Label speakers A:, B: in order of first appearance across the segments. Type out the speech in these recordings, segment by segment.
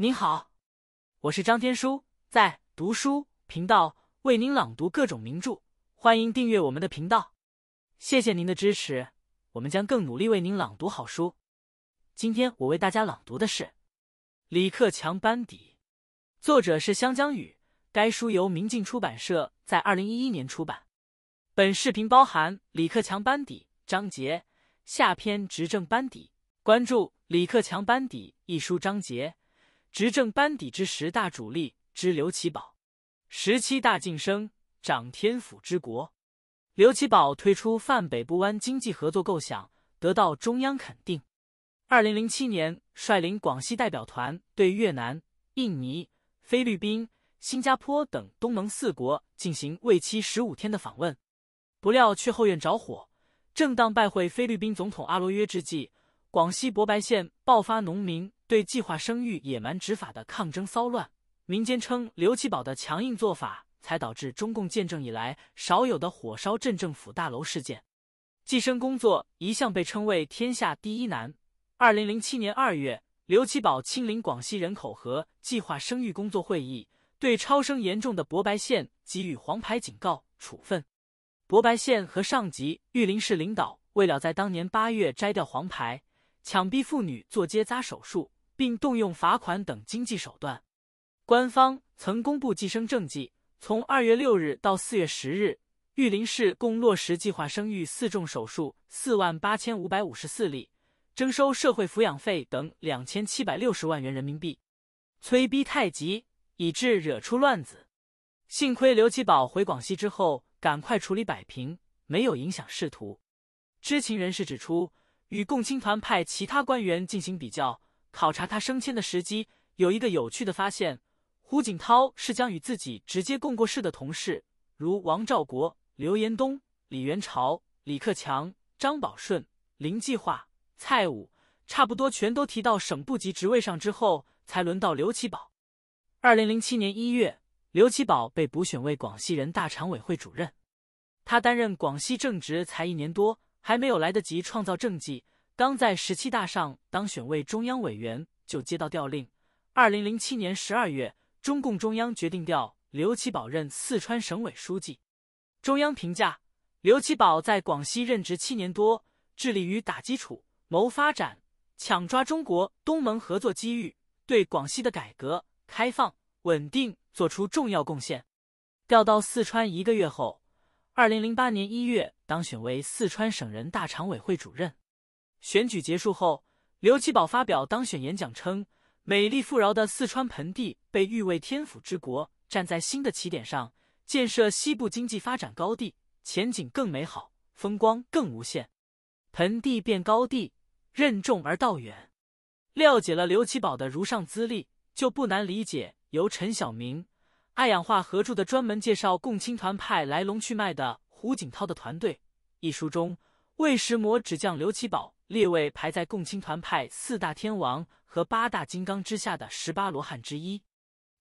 A: 您好，我是张天舒，在读书频道为您朗读各种名著，欢迎订阅我们的频道。谢谢您的支持，我们将更努力为您朗读好书。今天我为大家朗读的是《李克强班底》，作者是湘江雨，该书由明镜出版社在二零一一年出版。本视频包含《李克强班底》章节下篇执政班底，关注《李克强班底》一书章节。执政班底之十大主力之刘奇宝，十七大晋升掌天府之国。刘奇宝推出泛北部湾经济合作构想，得到中央肯定。二零零七年，率领广西代表团对越南、印尼、菲律宾、新加坡等东盟四国进行为期十五天的访问。不料去后院着火，正当拜会菲律宾总统阿罗约之际。广西博白县爆发农民对计划生育野蛮执法的抗争骚乱，民间称刘奇宝的强硬做法才导致中共建政以来少有的火烧镇政府大楼事件。计生工作一向被称为天下第一难。二零零七年二月，刘奇宝亲临广西人口和计划生育工作会议，对超生严重的博白县给予黄牌警告处分。博白县和上级玉林市领导为了在当年八月摘掉黄牌。强逼妇女做结扎手术，并动用罚款等经济手段。官方曾公布计生政绩，从二月六日到四月十日，玉林市共落实计划生育四重手术四万八千五百五十四例，征收社会抚养费等两千七百六十万元人民币。催逼太急，以致惹出乱子。幸亏刘奇宝回广西之后，赶快处理摆平，没有影响仕途。知情人士指出。与共青团派其他官员进行比较，考察他升迁的时机，有一个有趣的发现：胡锦涛是将与自己直接共过事的同事，如王兆国、刘延东、李元朝、李克强、张宝顺、林计划、蔡武，差不多全都提到省部级职位上之后，才轮到刘奇宝。二零零七年一月，刘奇宝被补选为广西人大常委会主任。他担任广西正职才一年多。还没有来得及创造政绩，刚在十七大上当选为中央委员，就接到调令。二零零七年十二月，中共中央决定调刘奇宝任四川省委书记。中央评价，刘奇宝在广西任职七年多，致力于打基础、谋发展、抢抓中国东盟合作机遇，对广西的改革、开放、稳定做出重要贡献。调到四川一个月后。二零零八年一月当选为四川省人大常委会主任。选举结束后，刘奇葆发表当选演讲称：“美丽富饶的四川盆地被誉为天府之国，站在新的起点上，建设西部经济发展高地，前景更美好，风光更无限。盆地变高地，任重而道远。”了解了刘奇葆的如上资历，就不难理解由陈晓明。《爱氧化合著的专门介绍共青团派来龙去脉的胡锦涛的团队》一书中，魏石魔只将刘奇宝列为排在共青团派四大天王和八大金刚之下的十八罗汉之一。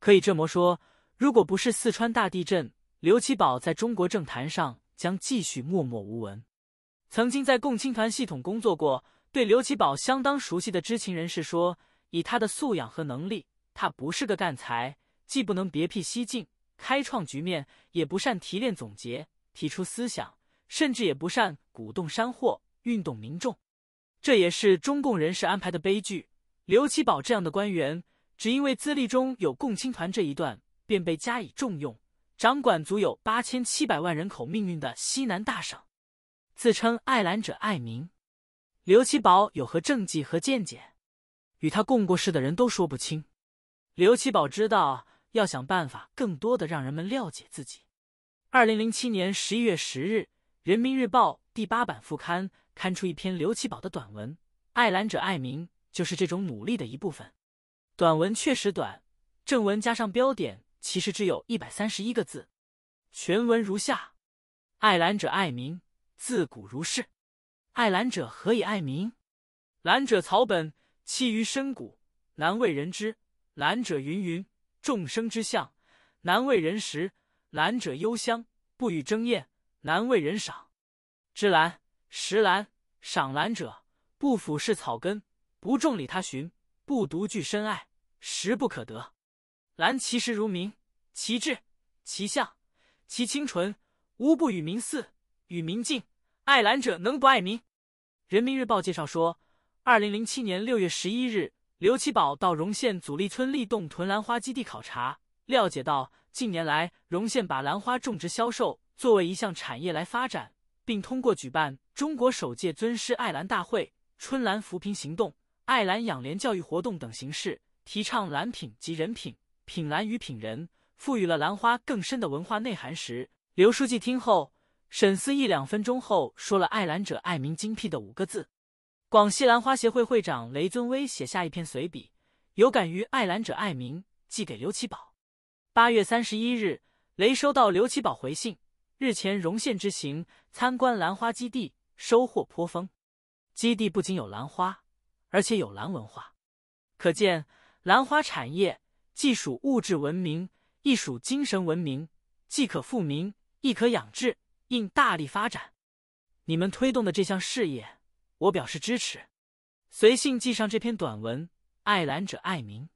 A: 可以这么说，如果不是四川大地震，刘奇宝在中国政坛上将继续默默无闻。曾经在共青团系统工作过、对刘奇宝相当熟悉的知情人士说：“以他的素养和能力，他不是个干才。”既不能别辟蹊径开创局面，也不善提炼总结提出思想，甚至也不善鼓动山货运动民众。这也是中共人事安排的悲剧。刘奇葆这样的官员，只因为资历中有共青团这一段，便被加以重用，掌管足有八千七百万人口命运的西南大省。自称爱兰者爱民，刘奇葆有何政绩和见解？与他共过事的人都说不清。刘奇葆知道。要想办法，更多的让人们了解自己。二零零七年十一月十日，《人民日报》第八版副刊刊出一篇刘奇宝的短文，《爱兰者爱民》就是这种努力的一部分。短文确实短，正文加上标点，其实只有一百三十一个字。全文如下：爱兰者爱民，自古如是。爱兰者何以爱民？兰者草本，栖于深谷，难为人知。兰者芸芸。众生之相，难为人识；兰者幽香，不与争艳，难为人赏。知兰、识兰、赏兰者，不俯视草根，不重礼他寻，不独具深爱，实不可得。兰其实如名，其志、其相、其清纯，无不与民似，与民近。爱兰者，能不爱民？《人民日报》介绍说，二零零七年六月十一日。刘奇宝到荣县祖力村立洞屯兰花基地考察，了解到近年来荣县把兰花种植销售作为一项产业来发展，并通过举办中国首届尊师爱兰大会、春兰扶贫行动、爱兰养廉教育活动等形式，提倡兰品及人品，品兰与品人，赋予了兰花更深的文化内涵时，刘书记听后，沈思一两分钟后，说了爱兰者爱民精辟的五个字。广西兰花协会会长雷尊威写下一篇随笔，有感于爱兰者爱民，寄给刘奇宝。八月三十一日，雷收到刘奇宝回信。日前荣县之行，参观兰花基地，收获颇丰。基地不仅有兰花，而且有兰文化。可见，兰花产业既属物质文明，亦属精神文明，既可富民，亦可养志，应大力发展。你们推动的这项事业。我表示支持，随信寄上这篇短文。爱兰者爱民，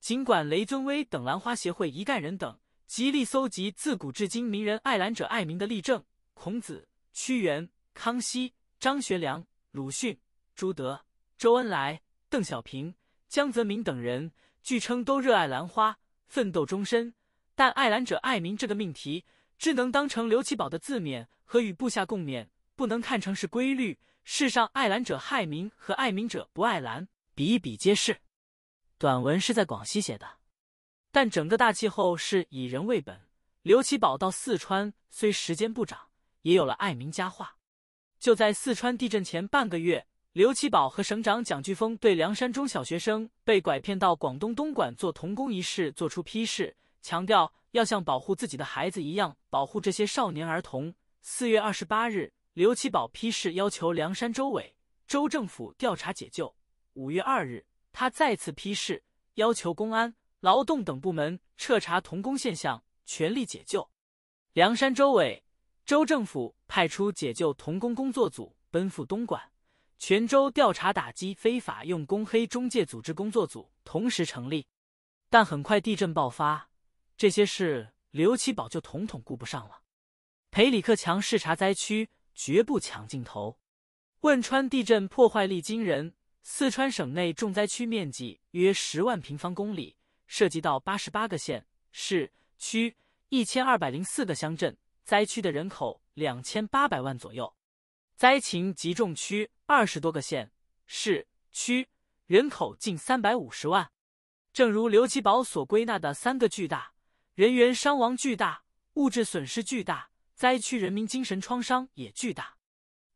A: 尽管雷尊威等兰花协会一干人等极力搜集自古至今名人爱兰者爱民的例证，孔子、屈原、康熙、张学良、鲁迅、朱德、周恩来、邓小平、江泽民等人，据称都热爱兰花，奋斗终身。但“爱兰者爱民”这个命题，只能当成刘奇宝的自勉和与部下共勉，不能看成是规律。世上爱兰者害民，和爱民者不爱兰，比比皆是。短文是在广西写的，但整个大气候是以人为本。刘奇宝到四川虽时间不长，也有了爱民佳话。就在四川地震前半个月，刘奇宝和省长蒋巨峰对凉山中小学生被拐骗到广东东莞做童工一事作出批示，强调要像保护自己的孩子一样保护这些少年儿童。四月二十八日。刘奇葆批示要求梁山州委、州政府调查解救。五月二日，他再次批示要求公安、劳动等部门彻查童工现象，全力解救。梁山州委、州政府派出解救童工工作组奔赴东莞、泉州调查，打击非法用工黑中介组织工作组同时成立。但很快地震爆发，这些事刘奇葆就统统顾不上了，陪李克强视察灾区。绝不抢镜头。汶川地震破坏力惊人，四川省内重灾区面积约十万平方公里，涉及到八十八个县市区，一千二百零四个乡镇，灾区的人口两千八百万左右。灾情集中区二十多个县市区，人口近三百五十万。正如刘奇葆所归纳的三个巨大：人员伤亡巨大，物质损失巨大。灾区人民精神创伤也巨大。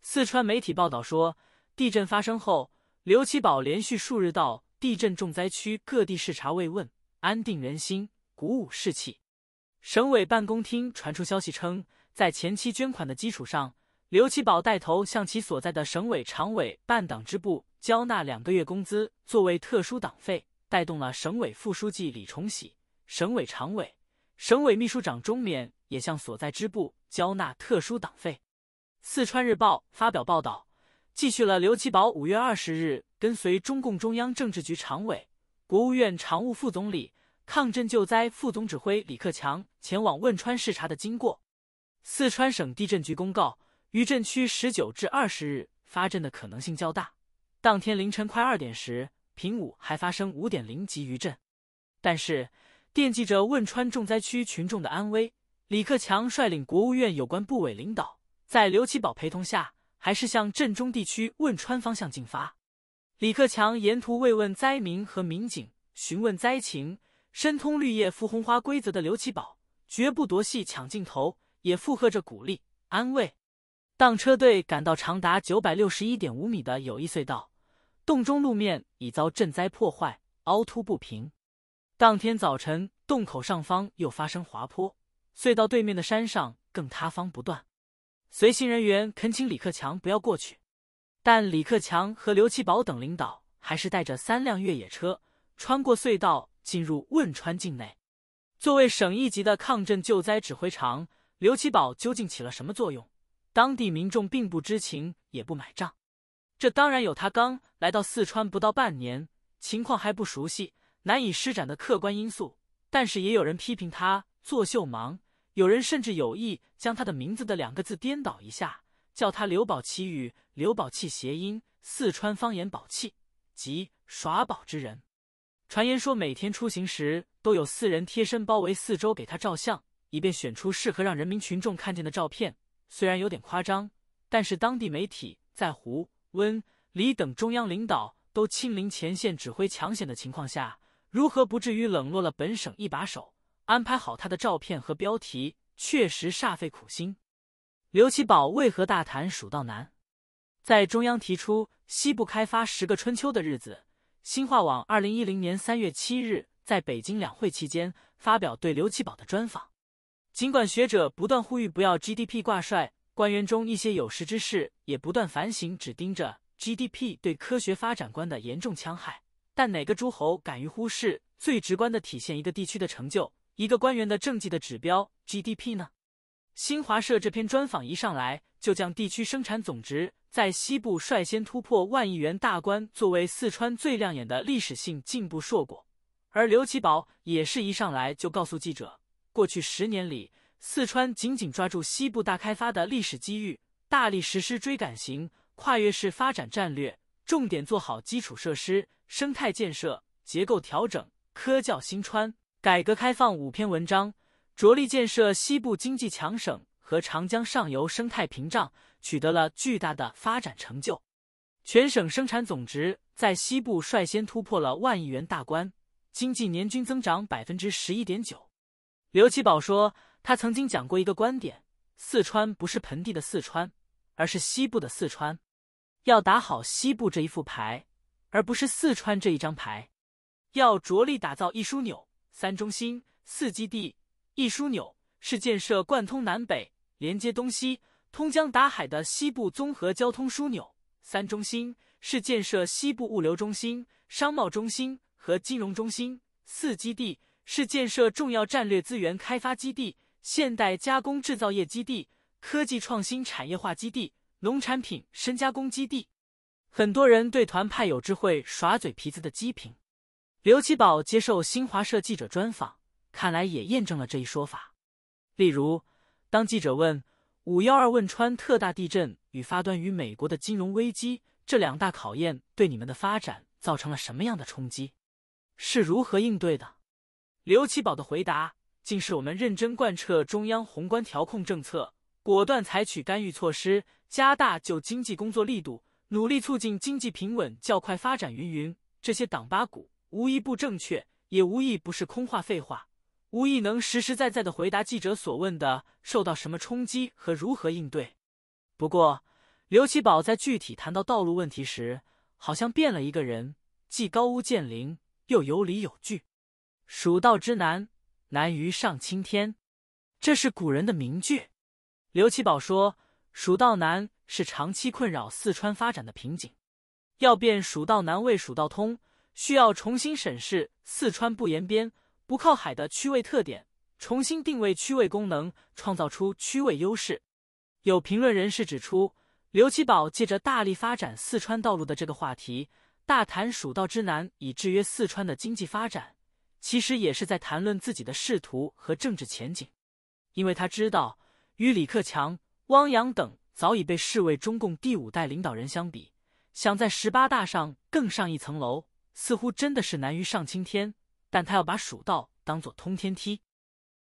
A: 四川媒体报道说，地震发生后，刘奇葆连续数日到地震重灾区各地视察慰问，安定人心，鼓舞士气。省委办公厅传出消息称，在前期捐款的基础上，刘奇葆带头向其所在的省委常委办党支部交纳两个月工资作为特殊党费，带动了省委副书记李崇喜、省委常委。省委秘书长钟勉也向所在支部交纳特殊党费。四川日报发表报道，继续了刘奇葆五月二十日跟随中共中央政治局常委、国务院常务副总理、抗震救灾副总指挥李克强前往汶川视察的经过。四川省地震局公告，余震区十九至二十日发震的可能性较大。当天凌晨快二点时，平武还发生五点零级余震，但是。惦记着汶川重灾区群众的安危，李克强率领国务院有关部委领导，在刘奇葆陪同下，还是向震中地区汶川方向进发。李克强沿途慰问灾民和民警，询问灾情。深通绿叶扶红花规则的刘奇葆，绝不夺戏抢镜头，也附和着鼓励安慰。当车队赶到长达九百六十一点五米的友谊隧道，洞中路面已遭震灾破坏，凹凸不平。当天早晨，洞口上方又发生滑坡，隧道对面的山上更塌方不断。随行人员恳请李克强不要过去，但李克强和刘奇葆等领导还是带着三辆越野车穿过隧道进入汶川境内。作为省一级的抗震救灾指挥长，刘奇葆究竟起了什么作用？当地民众并不知情，也不买账。这当然有他刚来到四川不到半年，情况还不熟悉。难以施展的客观因素，但是也有人批评他作秀忙，有人甚至有意将他的名字的两个字颠倒一下，叫他刘宝奇与刘宝器谐音，四川方言宝器即耍宝之人。传言说，每天出行时都有四人贴身包围四周，给他照相，以便选出适合让人民群众看见的照片。虽然有点夸张，但是当地媒体在胡温李等中央领导都亲临前线指挥抢险的情况下。如何不至于冷落了本省一把手？安排好他的照片和标题，确实煞费苦心。刘奇葆为何大谈《蜀道难》？在中央提出西部开发“十个春秋”的日子，新华网二零一零年三月七日在北京两会期间发表对刘奇葆的专访。尽管学者不断呼吁不要 GDP 挂帅，官员中一些有识之士也不断反省，只盯着 GDP 对科学发展观的严重戕害。但哪个诸侯敢于忽视最直观的体现一个地区的成就、一个官员的政绩的指标 GDP 呢？新华社这篇专访一上来就将地区生产总值在西部率先突破万亿元大关作为四川最亮眼的历史性进步硕果，而刘奇葆也是一上来就告诉记者，过去十年里，四川紧紧抓住西部大开发的历史机遇，大力实施追赶型、跨越式发展战略，重点做好基础设施。生态建设、结构调整、科教兴川、改革开放五篇文章，着力建设西部经济强省和长江上游生态屏障，取得了巨大的发展成就。全省生产总值在西部率先突破了万亿元大关，经济年均增长百分之十一点九。刘奇葆说，他曾经讲过一个观点：四川不是盆地的四川，而是西部的四川，要打好西部这一副牌。而不是四川这一张牌，要着力打造一枢纽、三中心、四基地。一枢纽是建设贯通南北、连接东西、通江达海的西部综合交通枢纽；三中心是建设西部物流中心、商贸中心和金融中心；四基地是建设重要战略资源开发基地、现代加工制造业基地、科技创新产业化基地、农产品深加工基地。很多人对团派有智慧耍嘴皮子的批评，刘奇葆接受新华社记者专访，看来也验证了这一说法。例如，当记者问“五幺二汶川特大地震与发端于美国的金融危机这两大考验对你们的发展造成了什么样的冲击，是如何应对的”，刘奇葆的回答竟是：“我们认真贯彻中央宏观调控政策，果断采取干预措施，加大就经济工作力度。”努力促进经济平稳较快发展，云云，这些党八股无一不正确，也无一不是空话废话，无一能实实在在的回答记者所问的受到什么冲击和如何应对。不过，刘奇葆在具体谈到道路问题时，好像变了一个人，既高屋建瓴，又有理有据。蜀道之难，难于上青天，这是古人的名句。刘奇葆说：“蜀道难。”是长期困扰四川发展的瓶颈。要变“蜀道难”为“蜀道通”，需要重新审视四川不沿边、不靠海的区位特点，重新定位区位功能，创造出区位优势。有评论人士指出，刘奇葆借着大力发展四川道路的这个话题，大谈蜀道之难以制约四川的经济发展，其实也是在谈论自己的仕途和政治前景，因为他知道与李克强、汪洋等。早已被视为中共第五代领导人，相比想在十八大上更上一层楼，似乎真的是难于上青天。但他要把蜀道当做通天梯。